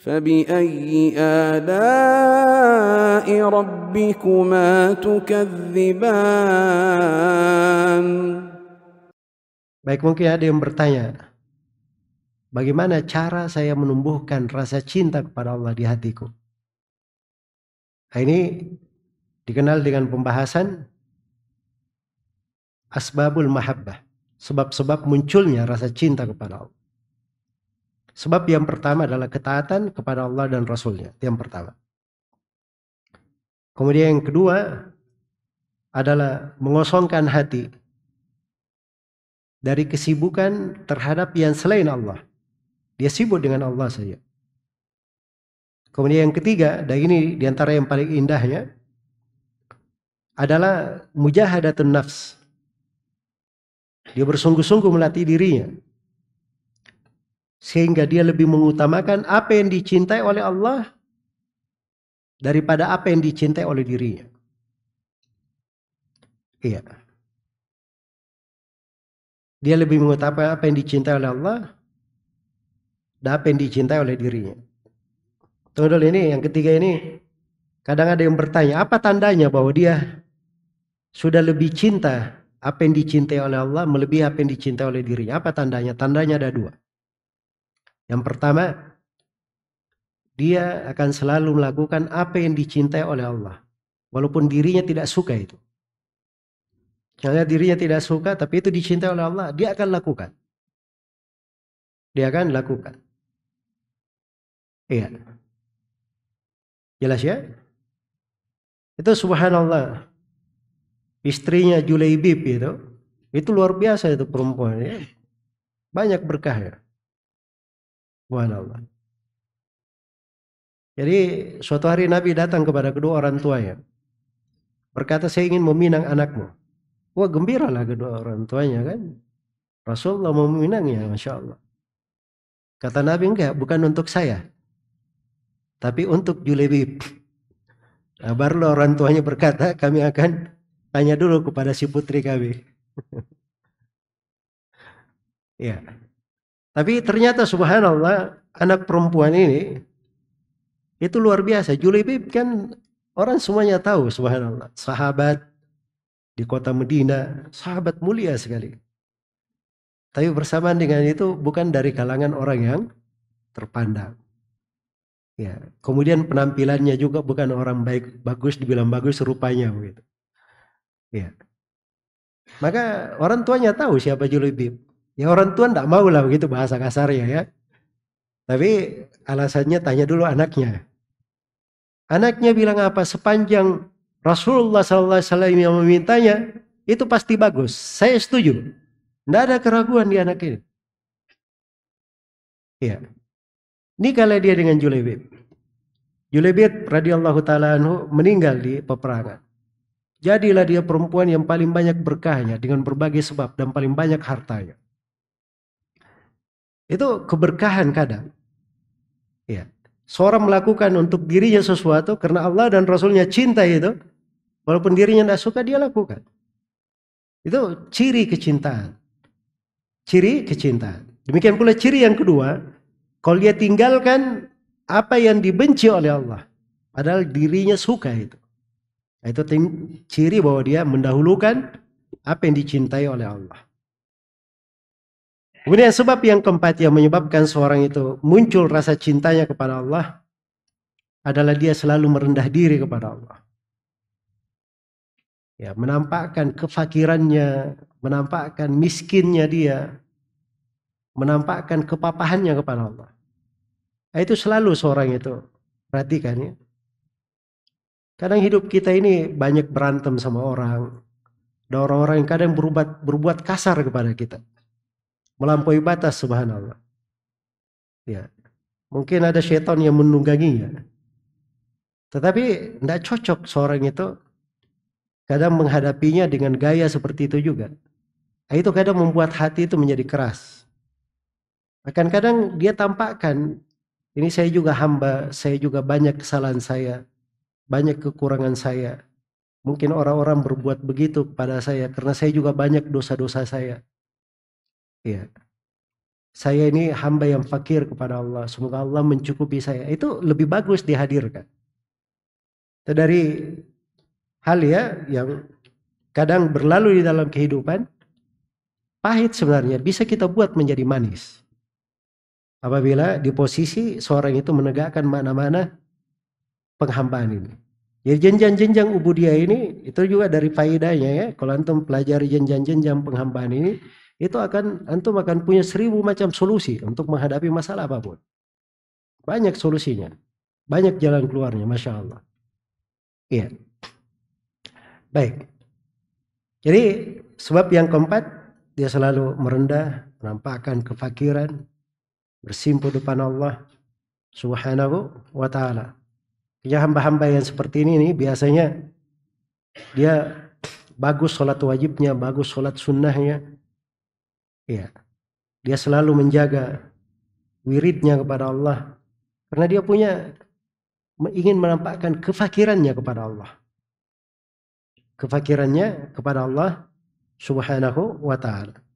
فبأي آلاء ربكما تكذبان Baik mungkin ada yang bertanya Bagaimana cara saya menumbuhkan rasa cinta kepada Allah di hatiku nah, Ini dikenal dengan pembahasan Asbabul Mahabbah Sebab-sebab munculnya rasa cinta kepada Allah Sebab yang pertama adalah ketaatan kepada Allah dan Rasulnya. yang pertama. Kemudian yang kedua adalah mengosongkan hati dari kesibukan terhadap yang selain Allah. Dia sibuk dengan Allah saja. Kemudian yang ketiga, dan ini diantara yang paling indahnya, adalah mujahadatun nafs. Dia bersungguh-sungguh melatih dirinya sehingga dia lebih mengutamakan apa yang dicintai oleh Allah daripada apa yang dicintai oleh dirinya. Iya. Dia lebih mengutamakan apa yang dicintai oleh Allah dan apa yang dicintai oleh dirinya. Tunggu dulu ini yang ketiga ini kadang ada yang bertanya apa tandanya bahwa dia sudah lebih cinta apa yang dicintai oleh Allah melebihi apa yang dicintai oleh dirinya. Apa tandanya? Tandanya ada dua. Yang pertama, dia akan selalu melakukan apa yang dicintai oleh Allah. Walaupun dirinya tidak suka itu. Misalnya dirinya tidak suka tapi itu dicintai oleh Allah, dia akan lakukan. Dia akan lakukan. Iya. Jelas ya? Itu subhanallah. Istrinya Julaibib itu, itu luar biasa itu perempuan ya. Banyak berkah ya. Subhanallah. Hmm. Jadi suatu hari Nabi datang kepada kedua orang tuanya. Berkata saya ingin meminang anakmu. Wah lah kedua orang tuanya kan. Rasulullah mau meminang ya Masya Allah. Kata Nabi enggak bukan untuk saya. Tapi untuk Julebib. Nah, baru orang tuanya berkata kami akan tanya dulu kepada si putri kami. ya. Tapi ternyata subhanallah anak perempuan ini itu luar biasa. Julebib kan orang semuanya tahu subhanallah. Sahabat di kota Medina, sahabat mulia sekali. Tapi bersamaan dengan itu bukan dari kalangan orang yang terpandang. Ya, kemudian penampilannya juga bukan orang baik bagus dibilang bagus rupanya begitu. Ya. Maka orang tuanya tahu siapa Julebib. Ya orang tua tidak mau lah begitu bahasa kasar ya. ya. Tapi alasannya tanya dulu anaknya. Anaknya bilang apa? Sepanjang Rasulullah Sallallahu SAW yang memintanya, itu pasti bagus. Saya setuju. Tidak ada keraguan di anak ini. Ya. Ini kalau dia dengan Julebib. Julebib radhiyallahu taala anhu meninggal di peperangan. Jadilah dia perempuan yang paling banyak berkahnya dengan berbagai sebab dan paling banyak hartanya. Itu keberkahan kadang. Ya. Seorang melakukan untuk dirinya sesuatu karena Allah dan Rasulnya cinta itu. Walaupun dirinya tidak suka dia lakukan. Itu ciri kecintaan. Ciri kecintaan. Demikian pula ciri yang kedua. Kalau dia tinggalkan apa yang dibenci oleh Allah. Padahal dirinya suka itu. Itu ciri bahwa dia mendahulukan apa yang dicintai oleh Allah. Kemudian sebab yang keempat yang menyebabkan seorang itu muncul rasa cintanya kepada Allah adalah dia selalu merendah diri kepada Allah. Ya, menampakkan kefakirannya, menampakkan miskinnya dia, menampakkan kepapahannya kepada Allah. Nah, itu selalu seorang itu. Perhatikan ya. Kadang hidup kita ini banyak berantem sama orang. Ada orang-orang yang kadang berbuat, berbuat kasar kepada kita melampaui batas subhanallah ya mungkin ada setan yang menungganginya tetapi tidak cocok seorang itu kadang menghadapinya dengan gaya seperti itu juga nah, itu kadang membuat hati itu menjadi keras akan kadang dia tampakkan ini saya juga hamba saya juga banyak kesalahan saya banyak kekurangan saya mungkin orang-orang berbuat begitu kepada saya karena saya juga banyak dosa-dosa saya Ya. Saya ini hamba yang fakir kepada Allah. Semoga Allah mencukupi saya. Itu lebih bagus dihadirkan. Itu dari hal ya yang kadang berlalu di dalam kehidupan. Pahit sebenarnya bisa kita buat menjadi manis. Apabila di posisi seorang itu menegakkan mana-mana penghambaan ini. Ya jenjang-jenjang ubudiah ini itu juga dari faidahnya ya. Kalau antum pelajari jenjang-jenjang penghambaan ini itu akan antum akan punya seribu macam solusi untuk menghadapi masalah apapun. Banyak solusinya. Banyak jalan keluarnya, Masya Allah. Iya. Baik. Jadi sebab yang keempat, dia selalu merendah, menampakkan kefakiran, bersimpu depan Allah subhanahu wa ta'ala. Ya hamba-hamba yang seperti ini nih, biasanya dia bagus sholat wajibnya, bagus sholat sunnahnya, Ya. Dia selalu menjaga wiridnya kepada Allah karena dia punya ingin menampakkan kefakirannya kepada Allah. Kefakirannya kepada Allah Subhanahu wa taala.